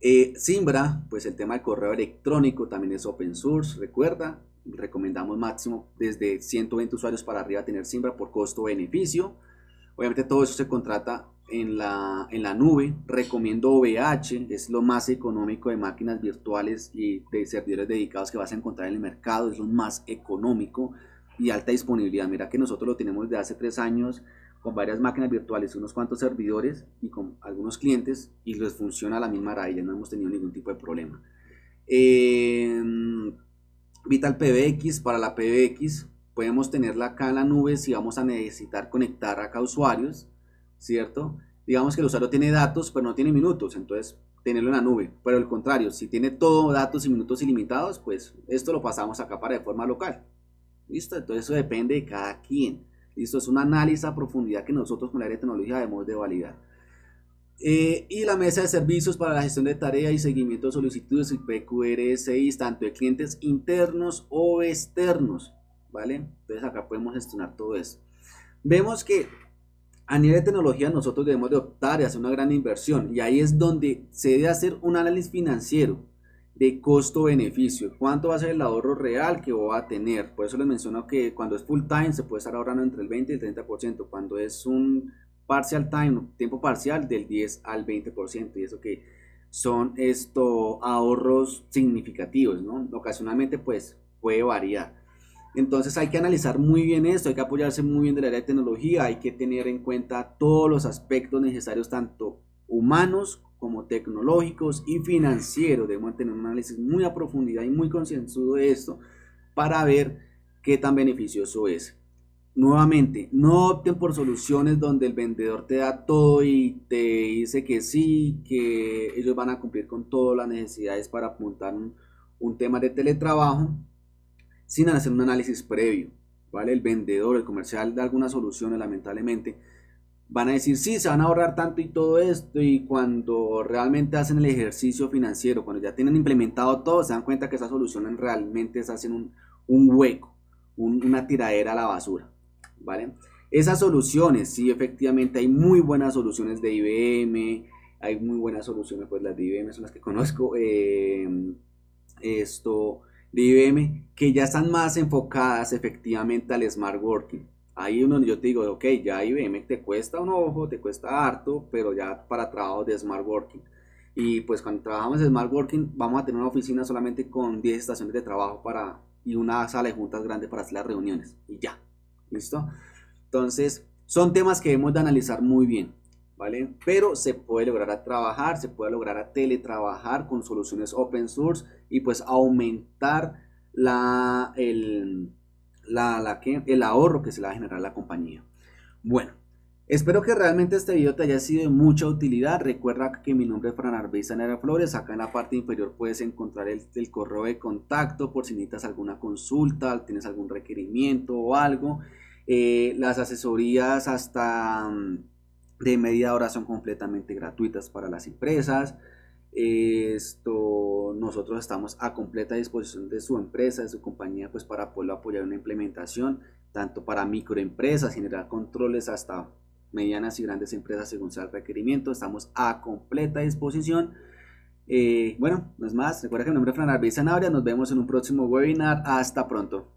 [SPEAKER 1] Eh, Simbra, pues el tema del correo electrónico también es open source, recuerda, recomendamos máximo desde 120 usuarios para arriba tener Simbra por costo-beneficio. Obviamente todo eso se contrata en la, nube. Recomiendo OVH, es lo más económico de máquinas virtuales y de servidores dedicados que vas a encontrar en el mercado, es lo más económico y alta disponibilidad. Mira que nosotros lo tenemos desde hace tres años con varias máquinas virtuales, unos cuantos servidores y con algunos clientes y les funciona a la misma raíz. no hemos tenido ningún tipo de problema. Eh, Vital PBX para la PBX, podemos tenerla acá en la nube si vamos a necesitar conectar acá usuarios, ¿cierto? Digamos que el usuario tiene datos, pero no tiene minutos, entonces tenerlo en la nube. Pero al contrario, si tiene todo datos y minutos ilimitados, pues esto lo pasamos acá para de forma local. ¿Listo? Entonces eso depende de cada quien. ¿Listo? Es un análisis a profundidad que nosotros con la área de tecnología debemos de validar. Eh, y la mesa de servicios para la gestión de tareas y seguimiento de solicitudes y PQRSI, tanto de clientes internos o externos. ¿vale? Entonces acá podemos gestionar todo eso. Vemos que a nivel de tecnología nosotros debemos de optar y hacer una gran inversión y ahí es donde se debe hacer un análisis financiero de costo-beneficio, cuánto va a ser el ahorro real que va a tener. Por eso les menciono que cuando es full time se puede estar ahorrando entre el 20 y el 30%, cuando es un parcial time, tiempo parcial del 10 al 20%, y eso que son estos ahorros significativos, ¿no? Ocasionalmente pues puede variar. Entonces hay que analizar muy bien esto, hay que apoyarse muy bien del área de tecnología, hay que tener en cuenta todos los aspectos necesarios, tanto humanos como tecnológicos y financieros. Debemos tener un análisis muy a profundidad y muy concienzudo de esto para ver qué tan beneficioso es. Nuevamente, no opten por soluciones donde el vendedor te da todo y te dice que sí, que ellos van a cumplir con todas las necesidades para apuntar un tema de teletrabajo sin hacer un análisis previo. ¿vale? El vendedor, el comercial da algunas soluciones, lamentablemente. Van a decir, sí, se van a ahorrar tanto y todo esto, y cuando realmente hacen el ejercicio financiero, cuando ya tienen implementado todo, se dan cuenta que esas soluciones realmente se hacen un, hueco, una tiradera a la basura. ¿vale? Esas soluciones, sí, efectivamente hay muy buenas soluciones de IBM, hay muy buenas soluciones, pues las de IBM son las que conozco. Eh, esto, de IBM que ya están más enfocadas efectivamente al smart working. Ahí uno, yo te digo, ok, ya IBM te cuesta un ojo, te cuesta harto, pero ya para trabajos de smart working. Y pues cuando trabajamos en smart working, vamos a tener una oficina solamente con 10 estaciones de trabajo para y una sala de juntas grande para hacer las reuniones. Y ya, ¿listo? Entonces, son temas que debemos de analizar muy bien, ¿vale? Pero se puede lograr a trabajar, se puede lograr a teletrabajar con soluciones open source y pues aumentar la, el, la, el ahorro que se le va a generar la compañía. Bueno, espero que realmente este video te haya sido de mucha utilidad. Recuerda que mi nombre es Fran Arbeiza Flores. Acá en la parte inferior puedes encontrar el, correo de contacto por si necesitas alguna consulta, tienes algún requerimiento o algo. Eh, las asesorías hasta mm, de media hora son completamente gratuitas para las empresas. Esto, nosotros estamos a completa disposición de su empresa, de su compañía, pues para poder apoyar una implementación, tanto para microempresas, generar controles hasta medianas y grandes empresas según sea el requerimiento. Estamos a completa disposición. Eh, bueno, no es más. Recuerda que el nombre es Fran Arbey Nos vemos en un próximo webinar. Hasta pronto.